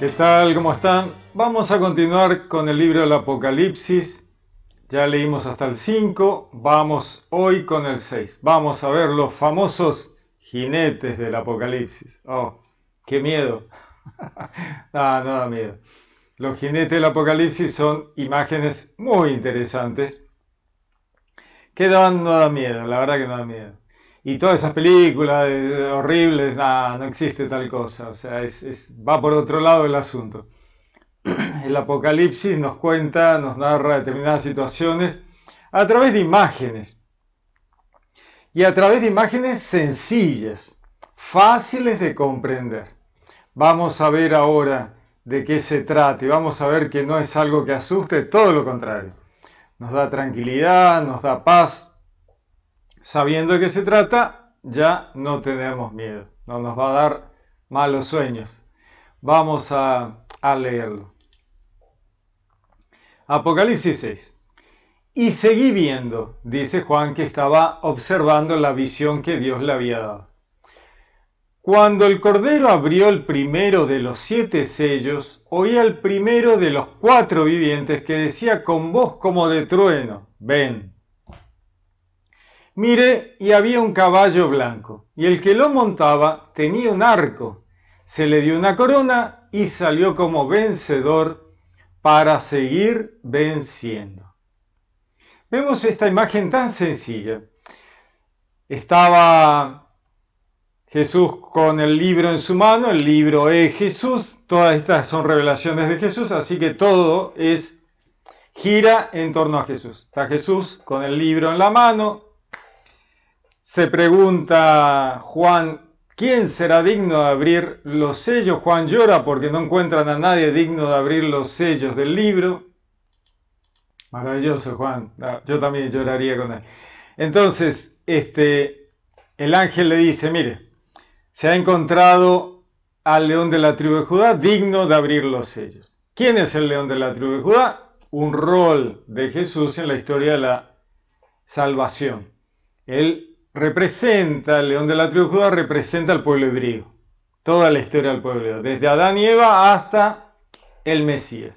¿Qué tal? ¿Cómo están? Vamos a continuar con el libro del Apocalipsis. Ya leímos hasta el 5, vamos hoy con el 6. Vamos a ver los famosos jinetes del Apocalipsis. ¡Oh, qué miedo! no, no da miedo. Los jinetes del Apocalipsis son imágenes muy interesantes que dan, no da miedo, la verdad que no da miedo y todas esas películas eh, horribles, no existe tal cosa. O sea, es, va por otro lado el asunto. El apocalipsis nos cuenta, nos narra determinadas situaciones a través de imágenes. Y a través de imágenes sencillas, fáciles de comprender. Vamos a ver ahora de qué se trata y vamos a ver que no es algo que asuste, todo lo contrario. Nos da tranquilidad, nos da paz, sabiendo de qué se trata, ya no tenemos miedo, no nos va a dar malos sueños. Vamos a, leerlo. Apocalipsis 6. Y seguí viendo, dice Juan, que estaba observando la visión que Dios le había dado. Cuando el Cordero abrió el primero de los siete sellos, oía al primero de los cuatro vivientes que decía con voz como de trueno, ven. Miré y había un caballo blanco, y el que lo montaba tenía un arco. Se le dio una corona y salió como vencedor para seguir venciendo. Vemos esta imagen tan sencilla. Estaba Jesús con el libro en su mano, el libro es Jesús, todas estas son revelaciones de Jesús, así que todo es gira en torno a Jesús. Está Jesús con el libro en la mano, se pregunta Juan, ¿quién será digno de abrir los sellos? Juan llora porque no encuentran a nadie digno de abrir los sellos del libro. Maravilloso, Juan. Ah, yo también lloraría con él. Entonces, este, el ángel le dice, mire, se ha encontrado al león de la tribu de Judá digno de abrir los sellos. ¿Quién es el león de la tribu de Judá? Un rol de Jesús en la historia de la salvación. Él representa, el león de la tribu de Judá representa al pueblo hebreo, toda la historia del pueblo hebreo, desde Adán y Eva hasta el Mesías.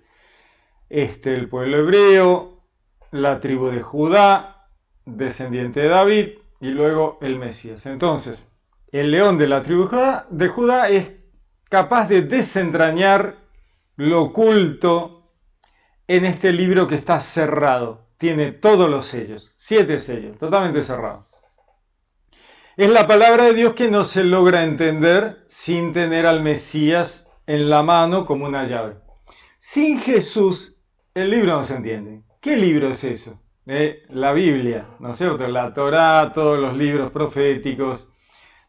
Este, el pueblo hebreo, la tribu de Judá, descendiente de David, y luego el Mesías. Entonces, el león de la tribu de Judá es capaz de desentrañar lo oculto en este libro que está cerrado. Tiene todos los sellos, siete sellos, totalmente cerrado. Es la palabra de Dios que no se logra entender sin tener al Mesías en la mano como una llave. Sin Jesús, el libro no se entiende. ¿Qué libro es eso? Eh, la Biblia, ¿no es cierto? La Torá, todos los libros proféticos.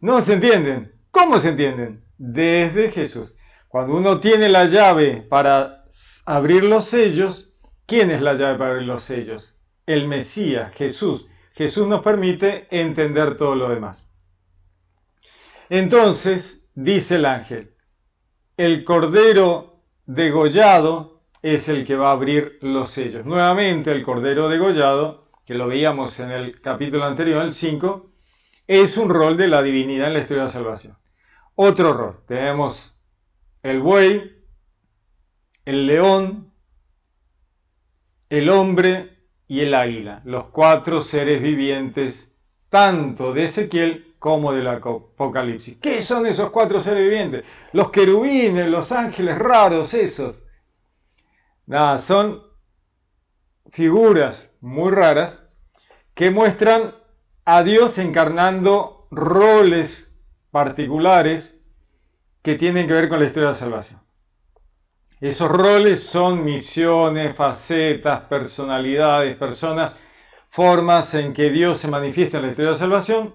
No se entienden. ¿Cómo se entienden? Desde Jesús. Cuando uno tiene la llave para abrir los sellos, ¿quién es la llave para abrir los sellos? El Mesías, Jesús. Jesús nos permite entender todo lo demás. Entonces, dice el ángel, el cordero degollado es el que va a abrir los sellos. Nuevamente, el cordero degollado, que lo veíamos en el capítulo anterior, el 5, es un rol de la divinidad en la historia de la salvación. Otro rol, tenemos el buey, el león, el hombre y el águila, los cuatro seres vivientes, tanto de Ezequiel como del Apocalipsis. ¿Qué son esos cuatro seres vivientes? Los querubines, los ángeles raros, esos. Nada, son figuras muy raras que muestran a Dios encarnando roles particulares que tienen que ver con la historia de la salvación. Esos roles son misiones, facetas, personalidades, personas, formas en que Dios se manifiesta en la historia de la salvación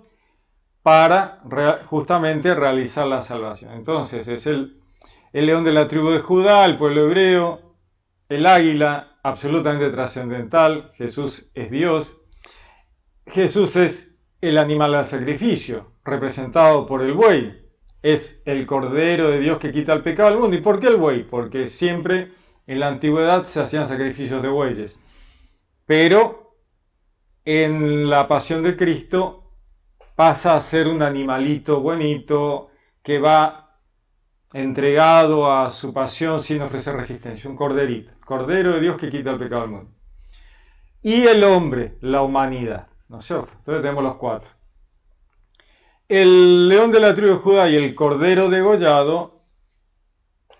para justamente realizar la salvación. Entonces es el, el león de la tribu de Judá, el pueblo hebreo, el águila, absolutamente trascendental, Jesús es Dios. Jesús es el animal al sacrificio, representado por el buey, es el Cordero de Dios que quita el pecado del mundo. ¿Y por qué el buey? Porque siempre en la antigüedad se hacían sacrificios de bueyes. Pero en la pasión de Cristo pasa a ser un animalito bonito que va entregado a su pasión sin ofrecer resistencia, un corderito, cordero de Dios que quita el pecado del mundo. Y el hombre, la humanidad, Entonces tenemos los cuatro. El león de la tribu de Judá y el cordero degollado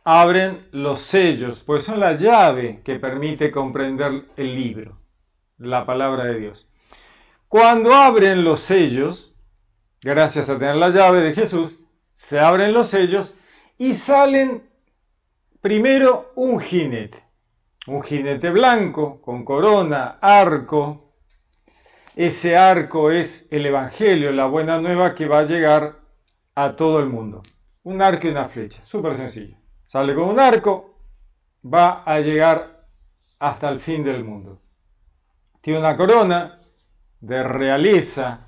abren los sellos, pues son la llave que permite comprender el libro, la palabra de Dios. Cuando abren los sellos, gracias a tener la llave de Jesús, se abren los sellos y salen primero un jinete, un jinete blanco con corona, arco, ese arco es el Evangelio, la buena nueva que va a llegar a todo el mundo. Un arco y una flecha, súper sencillo. Sale con un arco, va a llegar hasta el fin del mundo. Tiene una corona de realeza,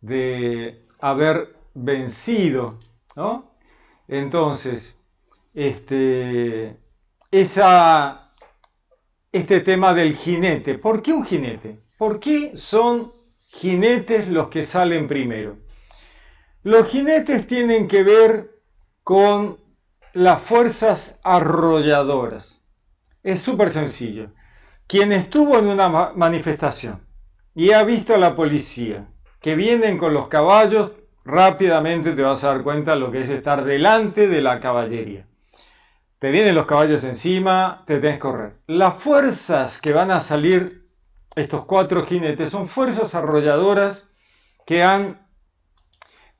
de haber vencido, Entonces, este, esa, este tema del jinete. ¿Por qué un jinete? ¿Por qué son jinetes los que salen primero? Los jinetes tienen que ver con las fuerzas arrolladoras. Es súper sencillo. Quien estuvo en una manifestación y ha visto a la policía que vienen con los caballos, rápidamente te vas a dar cuenta de lo que es estar delante de la caballería. Te vienen los caballos encima, te tenés que correr. Las fuerzas que van a salir estos cuatro jinetes son fuerzas arrolladoras que han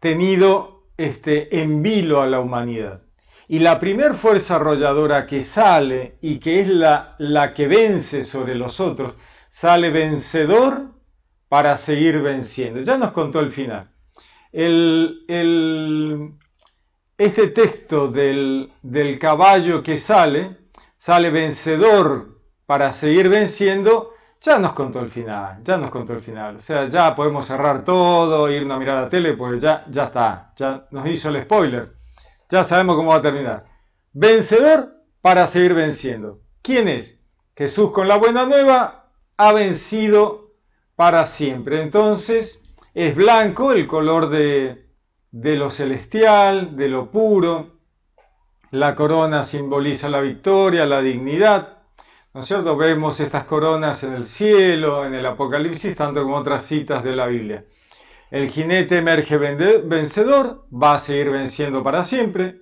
tenido este, en vilo a la humanidad. Y la primer fuerza arrolladora que sale y que es la, que vence sobre los otros, sale vencedor para seguir venciendo. Ya nos contó el final. El, este texto del, del caballo que sale, sale vencedor para seguir venciendo, ya nos contó el final, ya nos contó el final. O sea, ya podemos cerrar todo, irnos a mirar la tele, pues ya, ya está, ya nos hizo el spoiler. Ya sabemos cómo va a terminar. Vencedor para seguir venciendo. ¿Quién es? Jesús con la buena nueva ha vencido para siempre. Entonces, es blanco, el color de, de lo celestial, de lo puro. La corona simboliza la victoria, la dignidad. ¿No es cierto? Vemos estas coronas en el cielo, en el Apocalipsis, tanto como otras citas de la Biblia. El jinete emerge vencedor, va a seguir venciendo para siempre.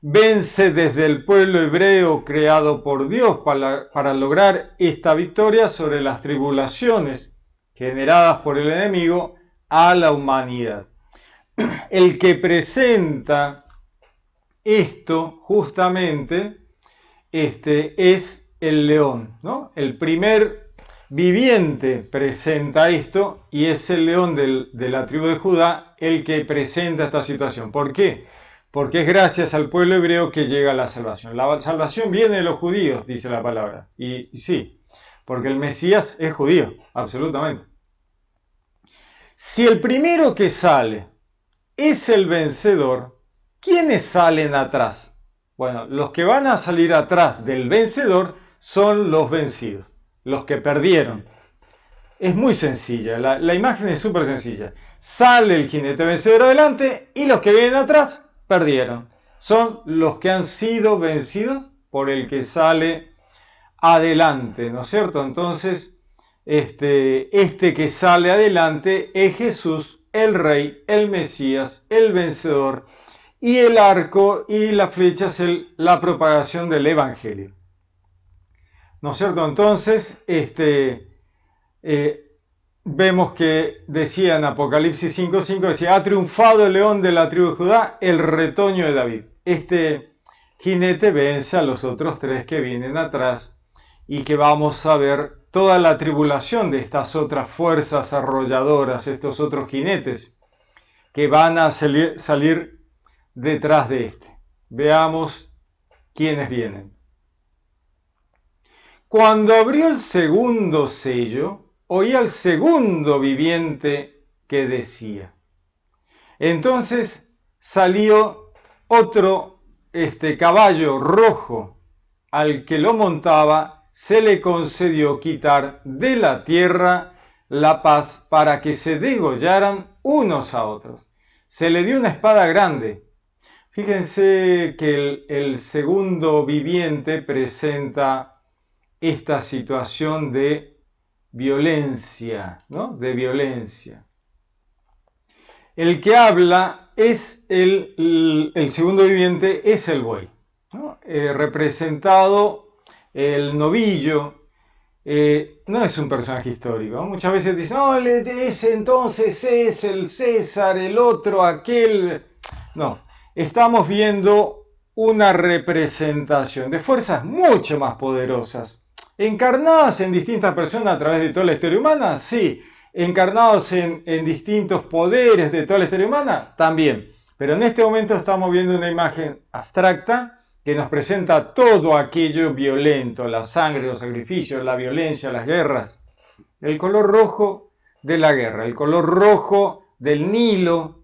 Vence desde el pueblo hebreo creado por Dios para, para lograr esta victoria sobre las tribulaciones generadas por el enemigo a la humanidad. El que presenta esto justamente este, es el león, ¿no? El primer viviente presenta esto y es el león de la tribu de Judá el que presenta esta situación. ¿Por qué? Porque es gracias al pueblo hebreo que llega la salvación. La salvación viene de los judíos, dice la palabra. Y, y sí, porque el Mesías es judío, absolutamente. Si el primero que sale es el vencedor, ¿quiénes salen atrás? Bueno, los que van a salir atrás del vencedor son los vencidos, los que perdieron. Es muy sencilla, la, imagen es súper sencilla. Sale el jinete vencedor adelante y los que vienen atrás perdieron. Son los que han sido vencidos por el que sale adelante, ¿no es cierto? Entonces, este, este que sale adelante es Jesús, el Rey, el Mesías, el vencedor, y el arco y la flecha es la propagación del Evangelio. ¿No es cierto? Entonces, este, eh, vemos que decía en Apocalipsis 5.5, decía, ha triunfado el león de la tribu de Judá, el retoño de David. Este jinete vence a los otros tres que vienen atrás y que vamos a ver toda la tribulación de estas otras fuerzas arrolladoras, estos otros jinetes que van a salir, salir detrás de este. Veamos quiénes vienen. Cuando abrió el segundo sello, oí al segundo viviente que decía. Entonces salió otro este caballo rojo al que lo montaba se le concedió quitar de la tierra la paz para que se degollaran unos a otros. Se le dio una espada grande. Fíjense que el, el segundo viviente presenta esta situación de violencia, ¿no? De violencia. El que habla es el, segundo viviente, es el buey, eh, representado el novillo. Eh, no es un personaje histórico. Muchas veces dicen, no, ese entonces es el César, el otro, aquel. No, estamos viendo una representación de fuerzas mucho más poderosas ¿Encarnadas en distintas personas a través de toda la historia humana? Sí. ¿Encarnados en, en distintos poderes de toda la historia humana? También. Pero en este momento estamos viendo una imagen abstracta que nos presenta todo aquello violento, la sangre, los sacrificios, la violencia, las guerras. El color rojo de la guerra, el color rojo del Nilo,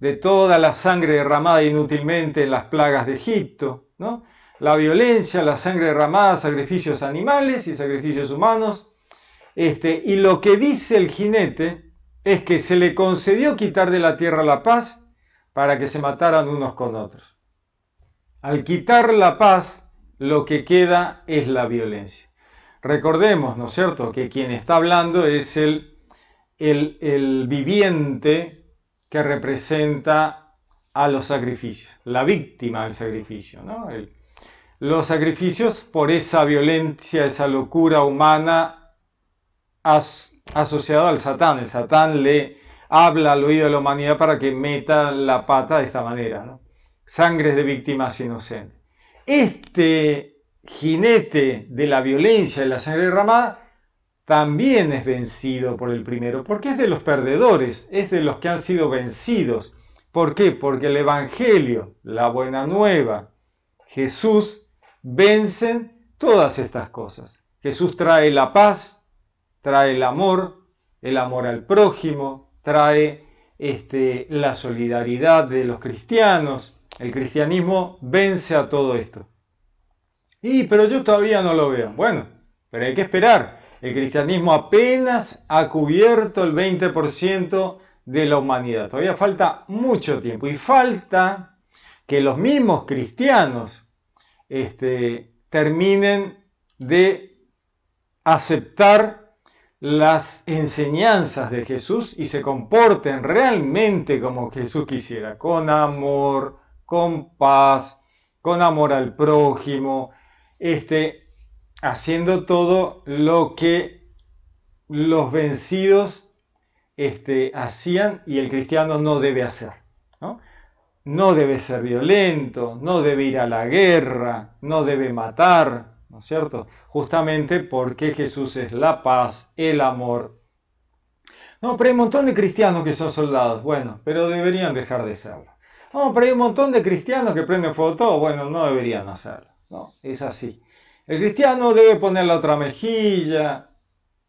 de toda la sangre derramada inútilmente en las plagas de Egipto, ¿no? la violencia, la sangre derramada, sacrificios animales y sacrificios humanos. Este, y lo que dice el jinete es que se le concedió quitar de la tierra la paz para que se mataran unos con otros. Al quitar la paz, lo que queda es la violencia. Recordemos, ¿no es cierto?, que quien está hablando es el, el, el viviente que representa a los sacrificios, la víctima del sacrificio, ¿no? El, los sacrificios por esa violencia, esa locura humana asociada al Satán. El Satán le habla al oído a la humanidad para que meta la pata de esta manera. Sangres de víctimas inocentes. Este jinete de la violencia y la sangre derramada también es vencido por el primero, porque es de los perdedores, es de los que han sido vencidos. ¿Por qué? Porque el Evangelio, la buena nueva, Jesús vencen todas estas cosas. Jesús trae la paz, trae el amor, el amor al prójimo, trae este, la solidaridad de los cristianos. El cristianismo vence a todo esto. Y pero yo todavía no lo veo. Bueno, pero hay que esperar. El cristianismo apenas ha cubierto el 20% de la humanidad. Todavía falta mucho tiempo y falta que los mismos cristianos este, terminen de aceptar las enseñanzas de Jesús y se comporten realmente como Jesús quisiera, con amor, con paz, con amor al prójimo, este, haciendo todo lo que los vencidos este, hacían y el cristiano no debe hacer. ¿no? no debe ser violento, no debe ir a la guerra, no debe matar, ¿no es cierto? Justamente porque Jesús es la paz, el amor. No, pero hay un montón de cristianos que son soldados, bueno, pero deberían dejar de serlo. No, pero hay un montón de cristianos que prenden fuego todo, bueno, no deberían hacerlo, no, es así. El cristiano debe poner la otra mejilla,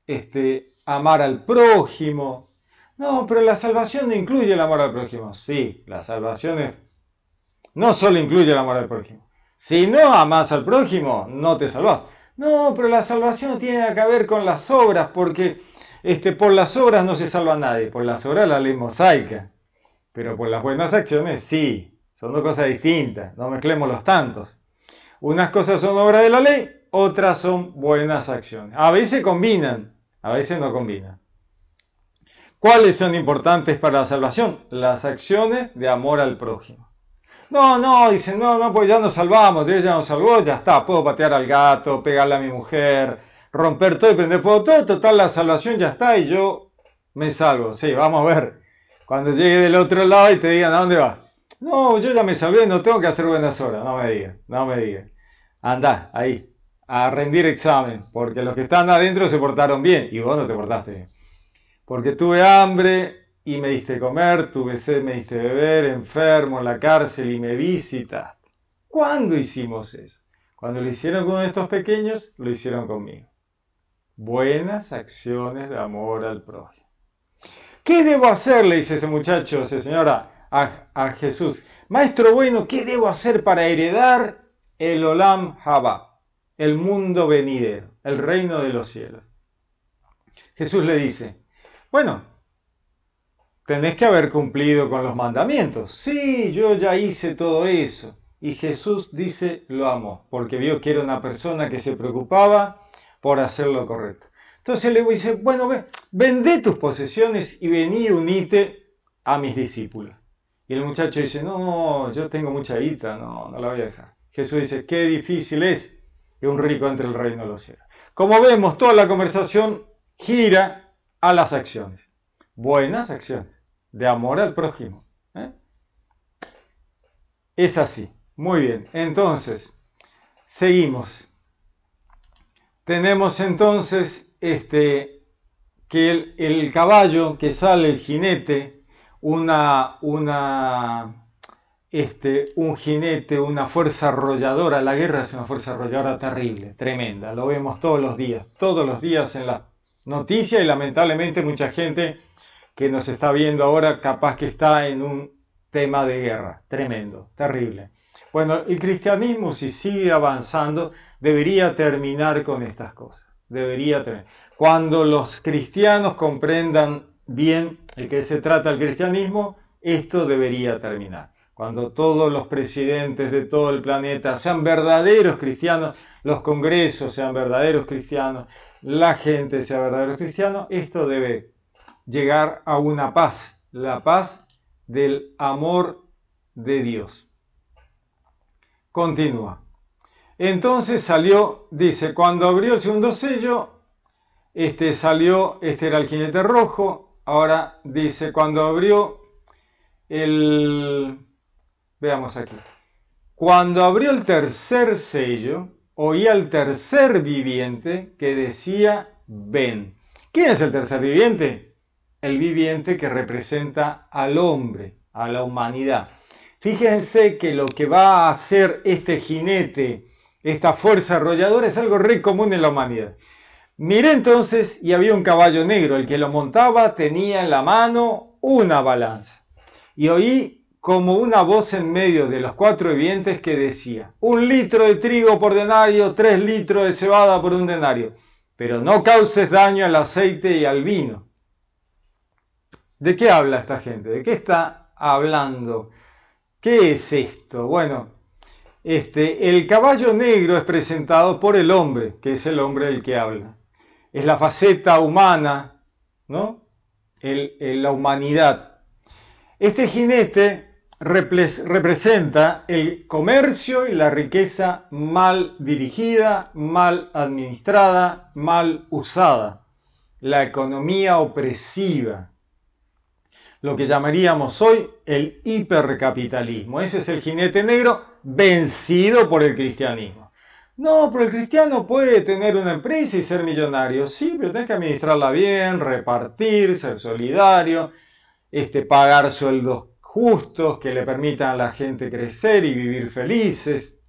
este, amar al prójimo, no, pero la salvación no incluye el amor al prójimo. Sí, la salvación no solo incluye el amor al prójimo. Si no amas al prójimo, no te salvas. No, pero la salvación tiene que ver con las obras, porque este, por las obras no se salva a nadie. Por las obras la ley mosaica. Pero por las buenas acciones, sí. Son dos cosas distintas. No mezclemos los tantos. Unas cosas son obras de la ley, otras son buenas acciones. A veces combinan, a veces no combinan. ¿Cuáles son importantes para la salvación? Las acciones de amor al prójimo. No, no, dicen, no, no, pues ya nos salvamos, Dios ya nos salvó, ya está, puedo patear al gato, pegarle a mi mujer, romper todo y prender fuego todo, total, la salvación ya está y yo me salvo. Sí, vamos a ver. Cuando llegue del otro lado y te digan, ¿a dónde vas? No, yo ya me salvé, no tengo que hacer buenas horas, no me digan, no me digan. Anda, ahí, a rendir examen, porque los que están adentro se portaron bien y vos no te portaste bien porque tuve hambre y me diste comer, tuve sed, me diste beber, enfermo, en la cárcel y me visitaste. ¿Cuándo hicimos eso? Cuando lo hicieron con uno de estos pequeños, lo hicieron conmigo. Buenas acciones de amor al prójimo. ¿Qué debo hacer? Le dice ese muchacho, esa señora, a, Jesús. Maestro bueno, ¿qué debo hacer para heredar el Olam Haba, el mundo venidero, el reino de los cielos? Jesús le dice, bueno, tenés que haber cumplido con los mandamientos. Sí, yo ya hice todo eso. Y Jesús dice, lo amo, porque vio que era una persona que se preocupaba por hacer lo correcto. Entonces le dice, bueno, ve, tus posesiones y vení unite a mis discípulos. Y el muchacho dice, no, yo tengo mucha guita, no, la voy a dejar. Jesús dice, qué difícil es que un rico entre el reino de los cielos. Como vemos, toda la conversación gira a las acciones. Buenas acciones, de amor al prójimo. ¿eh? Es así. Muy bien, entonces, seguimos. Tenemos entonces este, que el, caballo que sale, el jinete, una, una, este, un jinete, una fuerza arrolladora, la guerra es una fuerza arrolladora terrible, tremenda, lo vemos todos los días, todos los días en la noticia y lamentablemente mucha gente que nos está viendo ahora capaz que está en un tema de guerra, tremendo, terrible. Bueno, el cristianismo si sigue avanzando debería terminar con estas cosas, debería terminar. Cuando los cristianos comprendan bien el qué se trata el cristianismo, esto debería terminar. Cuando todos los presidentes de todo el planeta sean verdaderos cristianos, los congresos sean verdaderos cristianos, la gente sea verdadero cristiano, esto debe llegar a una paz, la paz del amor de Dios. Continúa. Entonces salió, dice, cuando abrió el segundo sello, este salió, este era el jinete rojo, ahora dice, cuando abrió el, veamos aquí, cuando abrió el tercer sello, oí al tercer viviente que decía, ven. ¿Quién es el tercer viviente? El viviente que representa al hombre, a la humanidad. Fíjense que lo que va a hacer este jinete, esta fuerza arrolladora, es algo re común en la humanidad. Miré entonces y había un caballo negro. El que lo montaba tenía en la mano una balanza. Y oí como una voz en medio de los cuatro vivientes que decía, un litro de trigo por denario, tres litros de cebada por un denario, pero no causes daño al aceite y al vino. ¿De qué habla esta gente? ¿De qué está hablando? ¿Qué es esto? Bueno, este, el caballo negro es presentado por el hombre, que es el hombre del que habla. Es la faceta humana, ¿no? la humanidad. Este jinete representa el comercio y la riqueza mal dirigida, mal administrada, mal usada, la economía opresiva, lo que llamaríamos hoy el hipercapitalismo. Ese es el jinete negro vencido por el cristianismo. No, pero el cristiano puede tener una empresa y ser millonario. Sí, pero tiene que administrarla bien, repartir, ser solidario, este, pagar sueldos justos que le permitan a la gente crecer y vivir felices.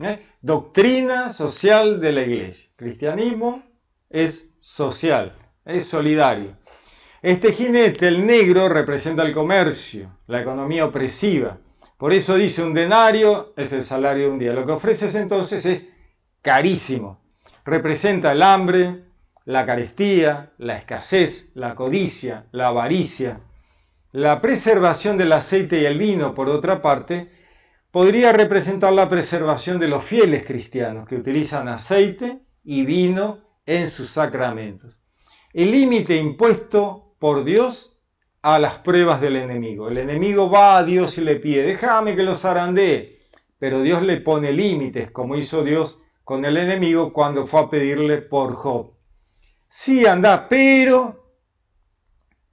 ¿eh? Doctrina social de la iglesia. Cristianismo es social, es solidario. Este jinete, el negro, representa el comercio, la economía opresiva. Por eso dice un denario es el salario de un día. Lo que ofreces entonces es carísimo. Representa el hambre, la carestía, la escasez, la codicia, la avaricia. La preservación del aceite y el vino, por otra parte, podría representar la preservación de los fieles cristianos que utilizan aceite y vino en sus sacramentos. El límite impuesto por Dios a las pruebas del enemigo. El enemigo va a Dios y le pide, déjame que los zarandee, pero Dios le pone límites, como hizo Dios con el enemigo cuando fue a pedirle por Job. Sí, anda, pero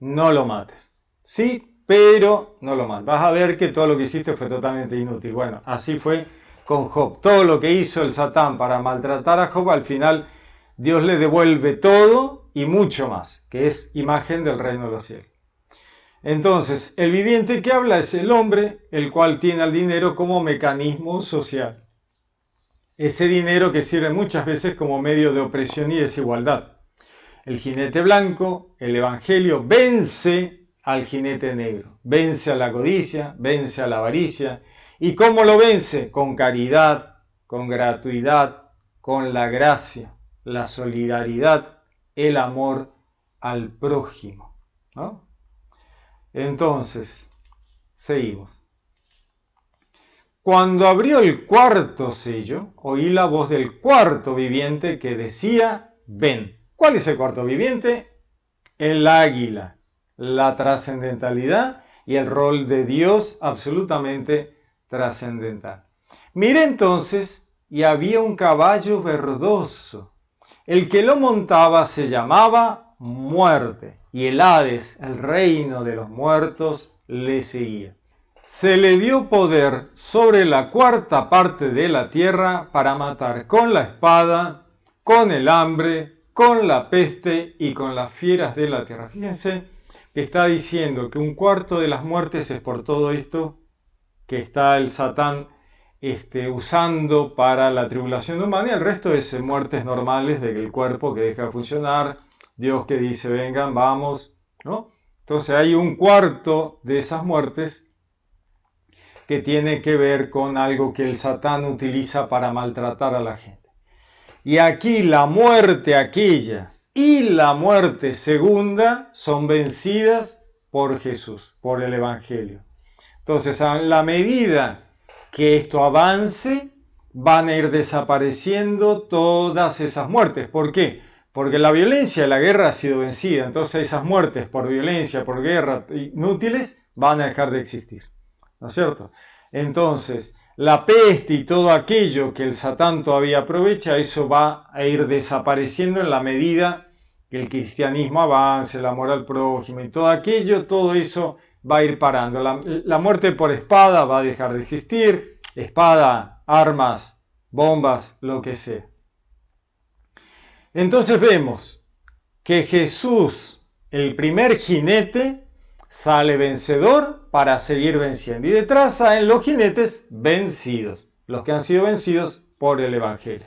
no lo mates. Sí, pero no lo mal. Vas a ver que todo lo que hiciste fue totalmente inútil. Bueno, así fue con Job. Todo lo que hizo el Satán para maltratar a Job, al final Dios le devuelve todo y mucho más, que es imagen del reino de los cielos. Entonces, el viviente que habla es el hombre, el cual tiene al dinero como mecanismo social. Ese dinero que sirve muchas veces como medio de opresión y desigualdad. El jinete blanco, el evangelio, vence al jinete negro. Vence a la codicia, vence a la avaricia. ¿Y cómo lo vence? Con caridad, con gratuidad, con la gracia, la solidaridad, el amor al prójimo. Entonces, seguimos. Cuando abrió el cuarto sello, oí la voz del cuarto viviente que decía, ven. ¿Cuál es el cuarto viviente? El águila la trascendentalidad y el rol de Dios absolutamente trascendental. Mire entonces, y había un caballo verdoso. El que lo montaba se llamaba muerte, y el Hades, el reino de los muertos, le seguía. Se le dio poder sobre la cuarta parte de la tierra para matar con la espada, con el hambre, con la peste y con las fieras de la tierra. Fíjense está diciendo que un cuarto de las muertes es por todo esto que está el Satán este, usando para la tribulación humana y el resto es eh, muertes normales del cuerpo que deja funcionar, Dios que dice vengan, vamos, ¿no? Entonces hay un cuarto de esas muertes que tiene que ver con algo que el Satán utiliza para maltratar a la gente. Y aquí la muerte aquella y la muerte segunda son vencidas por Jesús, por el Evangelio. Entonces, a la medida que esto avance, van a ir desapareciendo todas esas muertes. ¿Por qué? Porque la violencia, la guerra ha sido vencida. Entonces esas muertes por violencia, por guerra, inútiles, van a dejar de existir. ¿No es cierto? Entonces, la peste y todo aquello que el Satán todavía aprovecha, eso va a ir desapareciendo en la medida que el cristianismo avance, la moral al y todo aquello, todo eso va a ir parando. La, la muerte por espada va a dejar de existir, espada, armas, bombas, lo que sea. Entonces vemos que Jesús, el primer jinete, sale vencedor para seguir venciendo. Y detrás salen los jinetes vencidos, los que han sido vencidos por el Evangelio.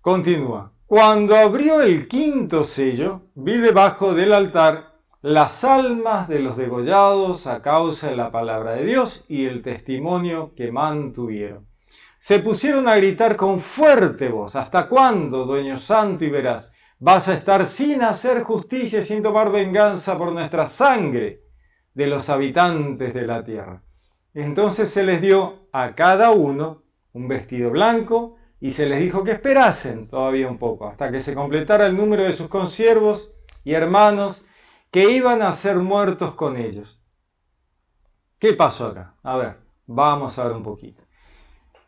Continúa. Cuando abrió el quinto sello, vi debajo del altar las almas de los degollados a causa de la palabra de Dios y el testimonio que mantuvieron. Se pusieron a gritar con fuerte voz, ¿hasta cuándo, dueño santo y veraz? Vas a estar sin hacer justicia y sin tomar venganza por nuestra sangre de los habitantes de la tierra. Entonces se les dio a cada uno un vestido blanco y se les dijo que esperasen todavía un poco, hasta que se completara el número de sus consiervos y hermanos que iban a ser muertos con ellos. ¿Qué pasó acá? A ver, vamos a ver un poquito.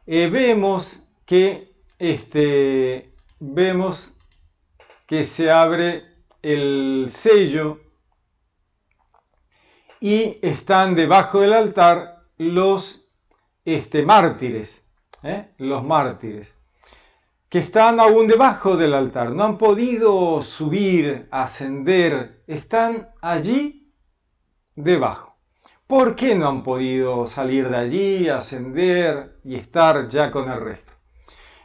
Eh, vemos que este, vemos que se abre el sello y están debajo del altar los este, mártires, ¿eh? los mártires, que están aún debajo del altar, no han podido subir, ascender, están allí debajo. ¿Por qué no han podido salir de allí, ascender y estar ya con el resto?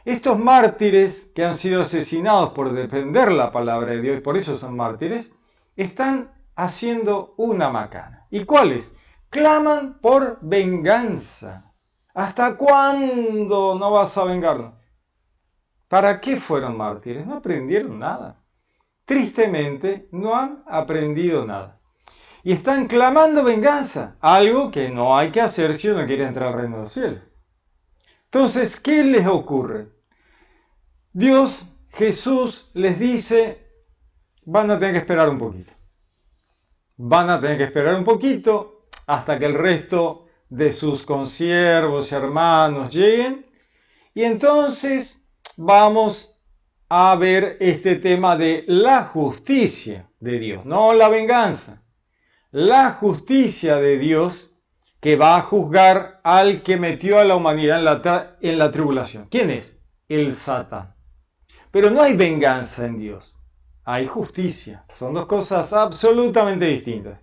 Estos mártires que han sido asesinados por defender la palabra de Dios, y por eso son mártires, están haciendo una macana. ¿Y cuáles? Claman por venganza. ¿Hasta cuándo no vas a vengarnos? ¿Para qué fueron mártires? No aprendieron nada. Tristemente, no han aprendido nada. Y están clamando venganza, algo que no hay que hacer si uno quiere entrar al reino de los cielos. Entonces, ¿qué les ocurre? Dios, Jesús les dice, van a tener que esperar un poquito. Van a tener que esperar un poquito hasta que el resto de sus consiervos y hermanos lleguen. Y entonces vamos a ver este tema de la justicia de Dios, no la venganza. La justicia de Dios que va a juzgar al que metió a la humanidad en la, en la tribulación. ¿Quién es? El Satán. Pero no hay venganza en Dios, hay justicia. Son dos cosas absolutamente distintas.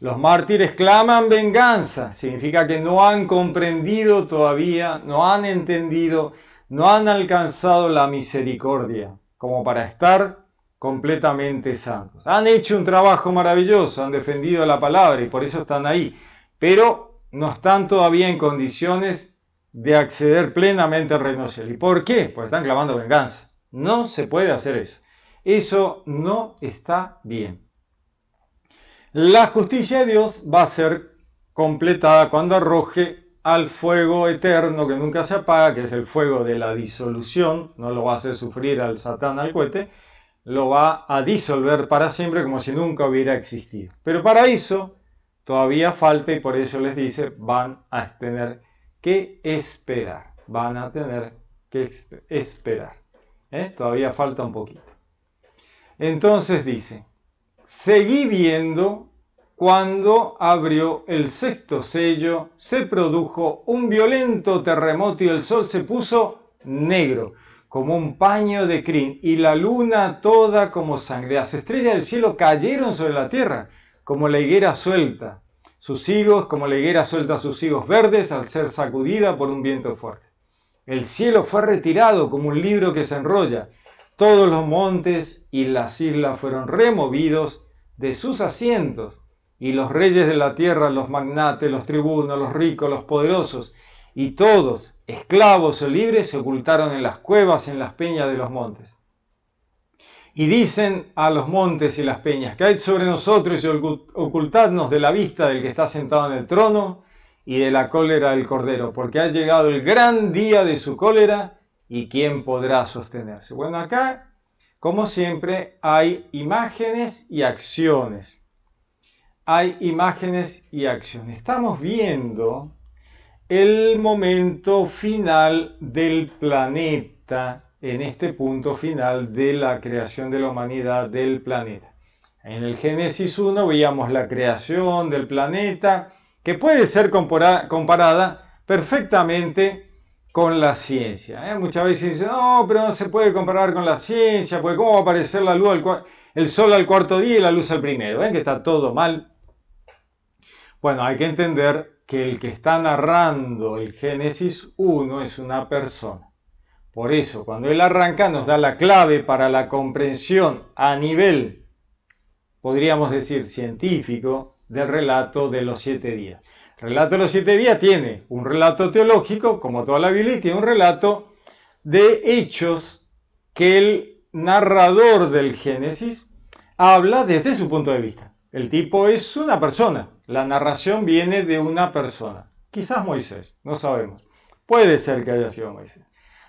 Los mártires claman venganza, significa que no han comprendido todavía, no han entendido, no han alcanzado la misericordia como para estar completamente santos. Han hecho un trabajo maravilloso, han defendido la palabra y por eso están ahí, pero no están todavía en condiciones de acceder plenamente al reino Celestial ¿Y por qué? Porque están clamando venganza. No se puede hacer eso. Eso no está bien. La justicia de Dios va a ser completada cuando arroje al fuego eterno que nunca se apaga, que es el fuego de la disolución, no lo va a hacer sufrir al satán al cohete, lo va a disolver para siempre como si nunca hubiera existido. Pero para eso Todavía falta y por eso les dice, van a tener que esperar, van a tener que esperar. ¿eh? Todavía falta un poquito. Entonces dice, seguí viendo cuando abrió el sexto sello, se produjo un violento terremoto y el sol se puso negro, como un paño de crin, y la luna toda como sangre. Las estrellas del cielo cayeron sobre la tierra como la higuera suelta sus higos, como la higuera suelta sus higos verdes al ser sacudida por un viento fuerte. El cielo fue retirado como un libro que se enrolla. Todos los montes y las islas fueron removidos de sus asientos, y los reyes de la tierra, los magnates, los tribunos, los ricos, los poderosos, y todos, esclavos o libres, se ocultaron en las cuevas, en las peñas de los montes y dicen a los montes y las peñas, caed sobre nosotros y ocultadnos de la vista del que está sentado en el trono y de la cólera del Cordero, porque ha llegado el gran día de su cólera y quién podrá sostenerse. Bueno, acá, como siempre, hay imágenes y acciones. Hay imágenes y acciones. Estamos viendo el momento final del planeta en este punto final de la creación de la humanidad del planeta. En el Génesis 1 veíamos la creación del planeta, que puede ser comparada perfectamente con la ciencia. ¿eh? Muchas veces dicen, no, pero no se puede comparar con la ciencia, porque cómo va a aparecer la luz el sol al cuarto día y la luz al primero, ¿ven ¿eh? que está todo mal? Bueno, hay que entender que el que está narrando el Génesis 1 es una persona. Por eso, cuando él arranca, nos da la clave para la comprensión a nivel, podríamos decir, científico del relato de los siete días. El relato de los siete días tiene un relato teológico, como toda la Biblia, y tiene un relato de hechos que el narrador del Génesis habla desde su punto de vista. El tipo es una persona, la narración viene de una persona, quizás Moisés, no sabemos. Puede ser que haya sido Moisés.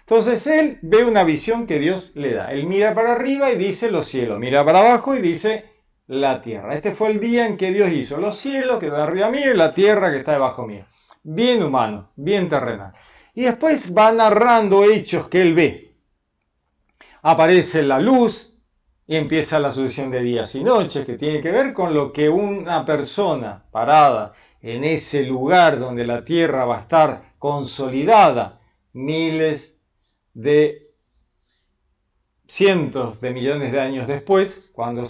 Entonces él ve una visión que Dios le da. Él mira para arriba y dice los cielos, mira para abajo y dice la tierra. Este fue el día en que Dios hizo los cielos que están arriba mío y la tierra que está debajo mío. Bien humano, bien terrenal. Y después va narrando hechos que él ve. Aparece la luz y empieza la sucesión de días y noches que tiene que ver con lo que una persona parada en ese lugar donde la tierra va a estar consolidada miles de cientos de millones de años después, cuando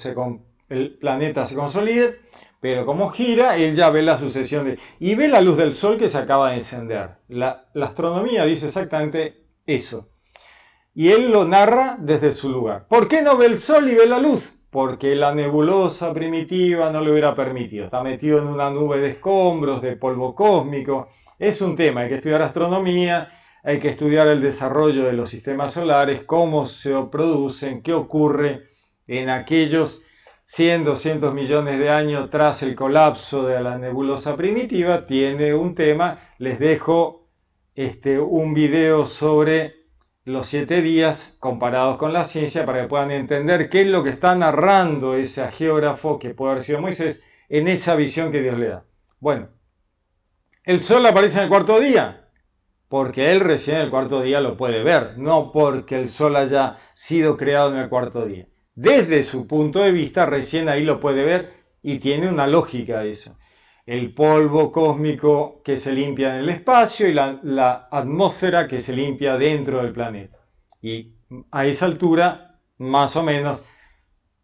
el planeta se consolide, pero como gira, él ya ve la sucesión Y ve la luz del sol que se acaba de encender. La, la astronomía dice exactamente eso. Y él lo narra desde su lugar. ¿Por qué no ve el sol y ve la luz? porque la nebulosa primitiva no lo hubiera permitido. Está metido en una nube de escombros, de polvo cósmico. Es un tema, hay que estudiar astronomía, hay que estudiar el desarrollo de los sistemas solares, cómo se producen, qué ocurre en aquellos 100, 200 millones de años tras el colapso de la nebulosa primitiva, tiene un tema. Les dejo este, un video sobre los siete días comparados con la ciencia para que puedan entender qué es lo que está narrando ese geógrafo que puede haber sido Moisés en esa visión que Dios le da. Bueno, el sol aparece en el cuarto día porque él recién el cuarto día lo puede ver, no porque el sol haya sido creado en el cuarto día. Desde su punto de vista recién ahí lo puede ver y tiene una lógica eso. El polvo cósmico que se limpia en el espacio y la, atmósfera que se limpia dentro del planeta. Y a esa altura, más o menos,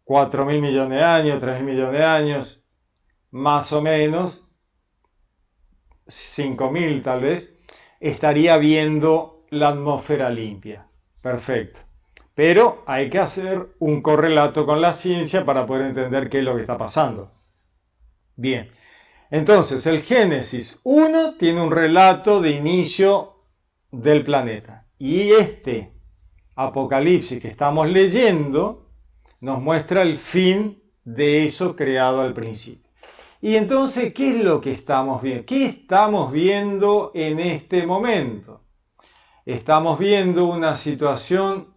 4 mil millones de años, 3.000 mil millones de años, más o menos, 5.000 mil tal vez, estaría viendo la atmósfera limpia. Perfecto. Pero hay que hacer un correlato con la ciencia para poder entender qué es lo que está pasando. Bien, entonces el Génesis 1 tiene un relato de inicio del planeta. Y este Apocalipsis que estamos leyendo nos muestra el fin de eso creado al principio. Y entonces, ¿qué es lo que estamos viendo? ¿Qué estamos viendo en este momento? Estamos viendo una situación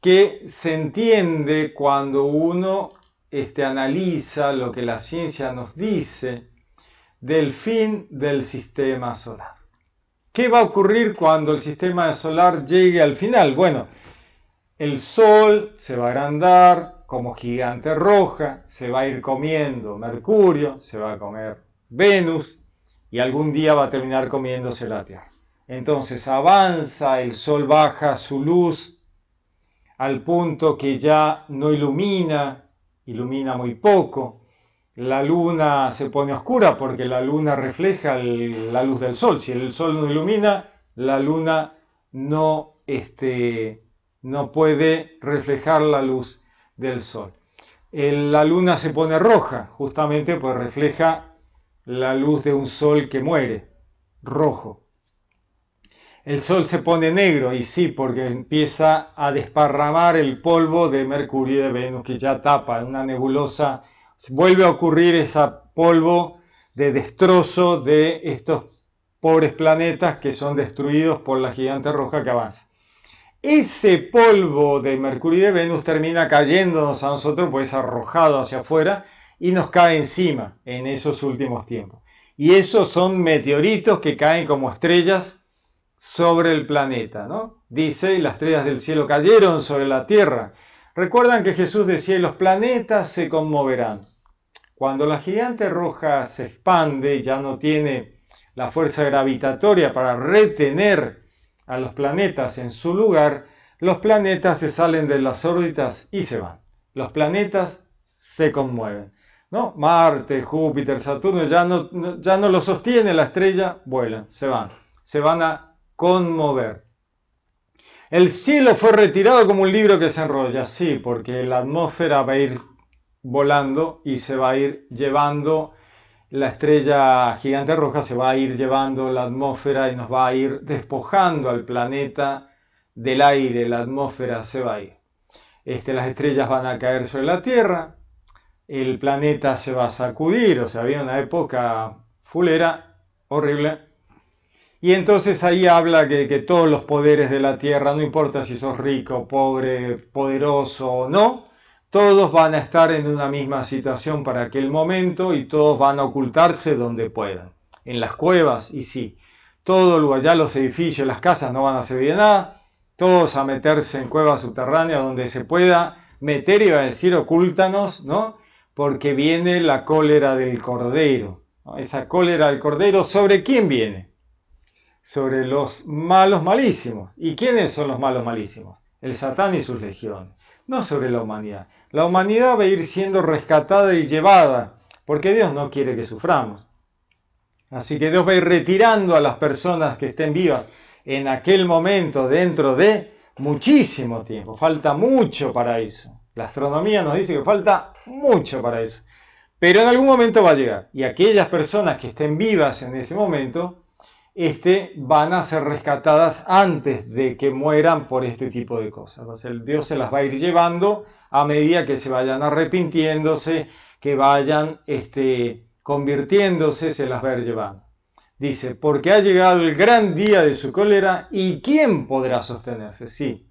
que se entiende cuando uno este, analiza lo que la ciencia nos dice del fin del sistema solar. ¿Qué va a ocurrir cuando el sistema solar llegue al final? Bueno, el Sol se va a agrandar, como gigante roja, se va a ir comiendo Mercurio, se va a comer Venus y algún día va a terminar comiéndose la Tierra. Entonces avanza, el Sol baja su luz al punto que ya no ilumina, ilumina muy poco. La luna se pone oscura porque la luna refleja la luz del sol. Si el sol no ilumina, la luna no, este, no puede reflejar la luz del Sol. la luna se pone roja, justamente porque refleja la luz de un sol que muere, rojo. El sol se pone negro, y sí, porque empieza a desparramar el polvo de Mercurio y de Venus, que ya tapa una nebulosa. Vuelve a ocurrir ese polvo de destrozo de estos pobres planetas que son destruidos por la gigante roja que avanza ese polvo de Mercurio y de Venus termina cayéndonos a nosotros, pues arrojado hacia afuera y nos cae encima en esos últimos tiempos. Y esos son meteoritos que caen como estrellas sobre el planeta, ¿no? Dice, las estrellas del cielo cayeron sobre la tierra. Recuerdan que Jesús decía, los planetas se conmoverán. Cuando la gigante roja se expande, ya no tiene la fuerza gravitatoria para retener a los planetas en su lugar, los planetas se salen de las órbitas y se van. Los planetas se conmueven. ¿no? Marte, Júpiter, Saturno ya no, ya no lo sostiene la estrella, vuelan, se van. Se van a conmover. El cielo fue retirado como un libro que se enrolla, sí, porque la atmósfera va a ir volando y se va a ir llevando la estrella gigante roja se va a ir llevando la atmósfera y nos va a ir despojando al planeta del aire, la atmósfera se va a ir. Este, las estrellas van a caer sobre la Tierra, el planeta se va a sacudir, o sea, había una época fulera, horrible. Y entonces ahí habla que todos los poderes de la Tierra, no importa si sos rico, pobre, poderoso o no, todos van a estar en una misma situación para aquel momento y todos van a ocultarse donde puedan. En las cuevas, y sí, todo lo allá, los edificios, las casas no van a servir de nada, todos a meterse en cuevas subterráneas donde se pueda meter y va a decir ocúltanos, ¿no? Porque viene la cólera del cordero. Esa cólera del cordero, ¿sobre quién viene? Sobre los malos malísimos. ¿Y quiénes son los malos malísimos? El Satán y sus legiones no sobre la humanidad. La humanidad va a ir siendo rescatada y llevada, porque Dios no quiere que suframos. Así que Dios va a ir retirando a las personas que estén vivas en aquel momento dentro de muchísimo tiempo. Falta mucho para eso. La astronomía nos dice que falta mucho para eso. Pero en algún momento va a llegar. Y aquellas personas que estén vivas en ese momento este, van a ser rescatadas antes de que mueran por este tipo de cosas. el Dios se las va a ir llevando a medida que se vayan arrepintiéndose, que vayan este, convirtiéndose, se las va a ir llevando. Dice, porque ha llegado el gran día de su cólera y ¿quién podrá sostenerse? Sí,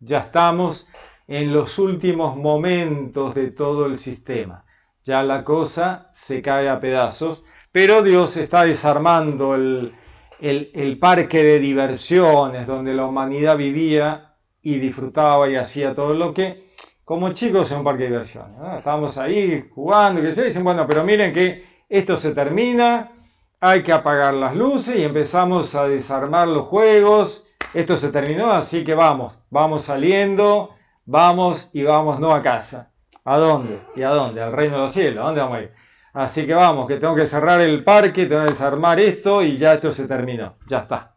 ya estamos en los últimos momentos de todo el sistema. Ya la cosa se cae a pedazos, pero Dios está desarmando el, el, parque de diversiones donde la humanidad vivía y disfrutaba y hacía todo lo que, como chicos en un parque de diversiones. Estábamos ahí jugando, y dicen, bueno, pero miren que esto se termina, hay que apagar las luces y empezamos a desarmar los juegos. Esto se terminó, así que vamos, vamos saliendo, vamos y vamos no a casa. ¿A dónde? ¿Y a dónde? Al reino de los cielos, ¿a dónde vamos a ir? Así que vamos, que tengo que cerrar el parque, tengo que desarmar esto y ya esto se terminó. Ya está.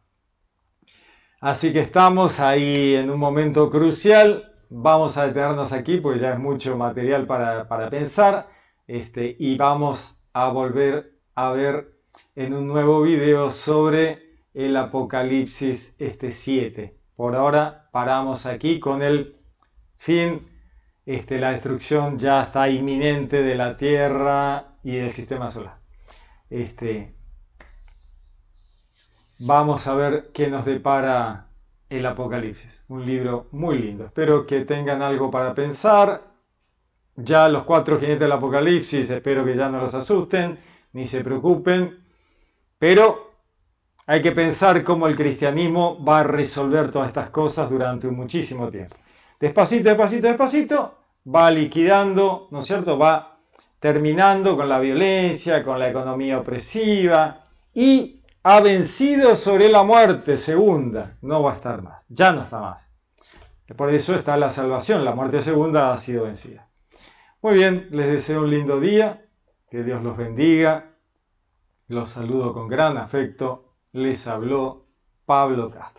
Así que estamos ahí en un momento crucial. Vamos a detenernos aquí porque ya es mucho material para, pensar. Este, y vamos a volver a ver en un nuevo video sobre el Apocalipsis este 7. Por ahora paramos aquí con el fin. Este, la destrucción ya está inminente de la tierra, y del sistema solar. Este, vamos a ver qué nos depara el Apocalipsis, un libro muy lindo. Espero que tengan algo para pensar. Ya los cuatro jinetes del Apocalipsis, espero que ya no los asusten ni se preocupen, pero hay que pensar cómo el cristianismo va a resolver todas estas cosas durante muchísimo tiempo. Despacito, despacito, despacito, va liquidando, ¿no es cierto? Va terminando con la violencia, con la economía opresiva y ha vencido sobre la muerte, segunda, no va a estar más, ya no está más. Por eso está la salvación, la muerte segunda ha sido vencida. Muy bien, les deseo un lindo día, que Dios los bendiga, los saludo con gran afecto, les habló Pablo Castro.